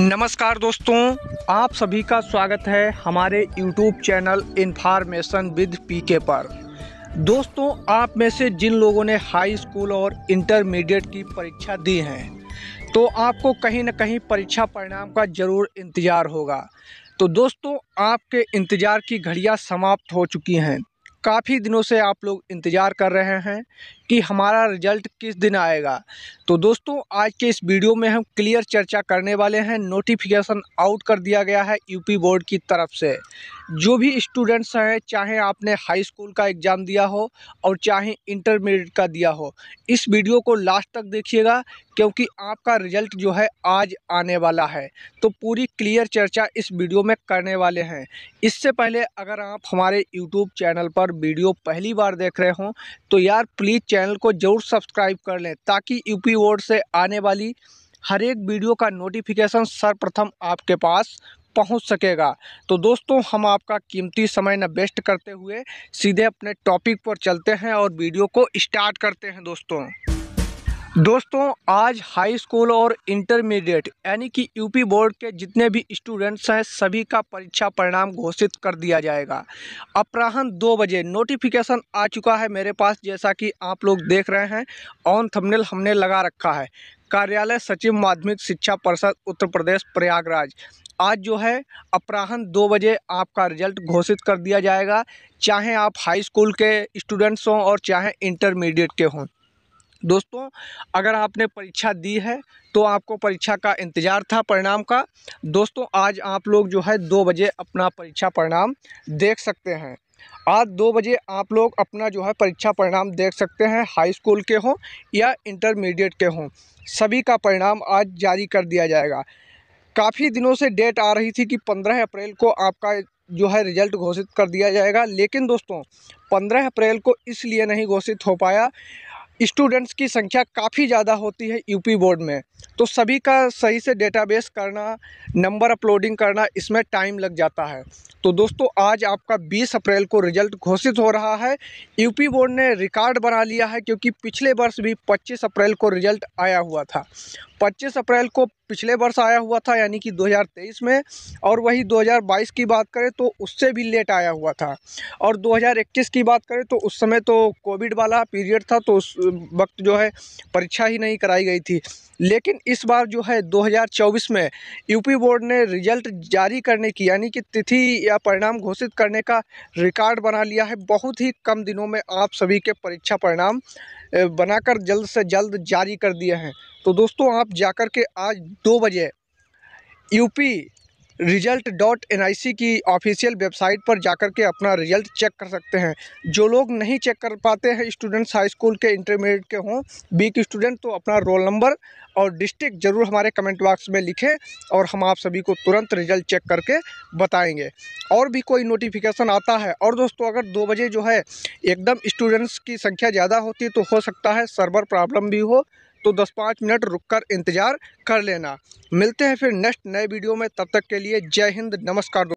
नमस्कार दोस्तों आप सभी का स्वागत है हमारे YouTube channel information with PK पर दोस्तों आप में से जिन लोगों ने हाई स्कूल और इंटरमीडिएट की परीक्षा दी है तो आपको कहीं ना कहीं परीक्षा परिणाम का ज़रूर इंतज़ार होगा तो दोस्तों आपके इंतज़ार की घड़ियाँ समाप्त हो चुकी हैं काफ़ी दिनों से आप लोग इंतज़ार कर रहे हैं कि हमारा रिजल्ट किस दिन आएगा तो दोस्तों आज के इस वीडियो में हम क्लियर चर्चा करने वाले हैं नोटिफिकेशन आउट कर दिया गया है यूपी बोर्ड की तरफ से जो भी स्टूडेंट्स हैं चाहे आपने हाई स्कूल का एग्ज़ाम दिया हो और चाहे इंटरमीडिएट का दिया हो इस वीडियो को लास्ट तक देखिएगा क्योंकि आपका रिजल्ट जो है आज आने वाला है तो पूरी क्लियर चर्चा इस वीडियो में करने वाले हैं इससे पहले अगर आप हमारे यूट्यूब चैनल पर वीडियो पहली बार देख रहे हों तो यार प्लीज़ चैनल को ज़रूर सब्सक्राइब कर लें ताकि यूपी वोड से आने वाली हर एक वीडियो का नोटिफिकेशन सर्वप्रथम आपके पास पहुंच सकेगा तो दोस्तों हम आपका कीमती समय न वेस्ट करते हुए सीधे अपने टॉपिक पर चलते हैं और वीडियो को स्टार्ट करते हैं दोस्तों दोस्तों आज हाई स्कूल और इंटरमीडिएट यानी कि यूपी बोर्ड के जितने भी स्टूडेंट्स हैं सभी का परीक्षा परिणाम घोषित कर दिया जाएगा अपराहन दो बजे नोटिफिकेशन आ चुका है मेरे पास जैसा कि आप लोग देख रहे हैं ऑन थंबनेल हमने लगा रखा है कार्यालय सचिव माध्यमिक शिक्षा परिषद उत्तर प्रदेश प्रयागराज आज जो है अपराहन दो बजे आपका रिजल्ट घोषित कर दिया जाएगा चाहे आप हाई स्कूल के स्टूडेंट्स हों और चाहे इंटरमीडिएट के हों दोस्तों अगर आपने परीक्षा दी है तो आपको परीक्षा का इंतज़ार था परिणाम का दोस्तों आज आप लोग जो है दो बजे अपना परीक्षा परिणाम देख सकते हैं आज दो बजे आप लोग अपना जो है परीक्षा परिणाम देख सकते हैं हाई स्कूल के हों या इंटरमीडिएट के हों सभी का परिणाम आज जारी कर दिया जाएगा काफ़ी दिनों से डेट आ रही थी कि पंद्रह अप्रैल को आपका जो है रिजल्ट घोषित कर दिया जाएगा लेकिन दोस्तों पंद्रह अप्रैल को इसलिए नहीं घोषित हो पाया स्टूडेंट्स की संख्या काफ़ी ज़्यादा होती है यूपी बोर्ड में तो सभी का सही से डेटाबेस करना नंबर अपलोडिंग करना इसमें टाइम लग जाता है तो दोस्तों आज आपका 20 अप्रैल को रिजल्ट घोषित हो रहा है यूपी बोर्ड ने रिकॉर्ड बना लिया है क्योंकि पिछले वर्ष भी 25 अप्रैल को रिजल्ट आया हुआ था 25 अप्रैल को पिछले वर्ष आया हुआ था यानी कि 2023 में और वही 2022 की बात करें तो उससे भी लेट आया हुआ था और 2021 की बात करें तो उस समय तो कोविड वाला पीरियड था तो उस वक्त जो है परीक्षा ही नहीं कराई गई थी लेकिन इस बार जो है 2024 में यूपी बोर्ड ने रिजल्ट जारी करने की यानी कि तिथि या परिणाम घोषित करने का रिकॉर्ड बना लिया है बहुत ही कम दिनों में आप सभी के परीक्षा परिणाम बनाकर जल्द से जल्द जारी कर दिए हैं तो दोस्तों आप जाकर के आज दो बजे UP result dot N I C की ऑफिशियल वेबसाइट पर जाकर के अपना रिजल्ट चेक कर सकते हैं जो लोग नहीं चेक कर पाते हैं स्टूडेंट्स हाई स्कूल के इंटरमीडिएट के हों बीक स्टूडेंट तो अपना रोल नंबर और डिस्ट्रिक्ट ज़रूर हमारे कमेंट बॉक्स में लिखें और हम आप सभी को तुरंत रिजल्ट चेक करके बताएंगे और भी कोई नोटिफिकेशन आता है और दोस्तों अगर दो बजे जो है एकदम स्टूडेंट्स की संख्या ज़्यादा होती तो हो सकता है सर्वर प्रॉब्लम भी हो तो दस पाँच मिनट रुककर इंतज़ार कर लेना मिलते हैं फिर नेक्स्ट नए वीडियो में तब तक के लिए जय हिंद नमस्कार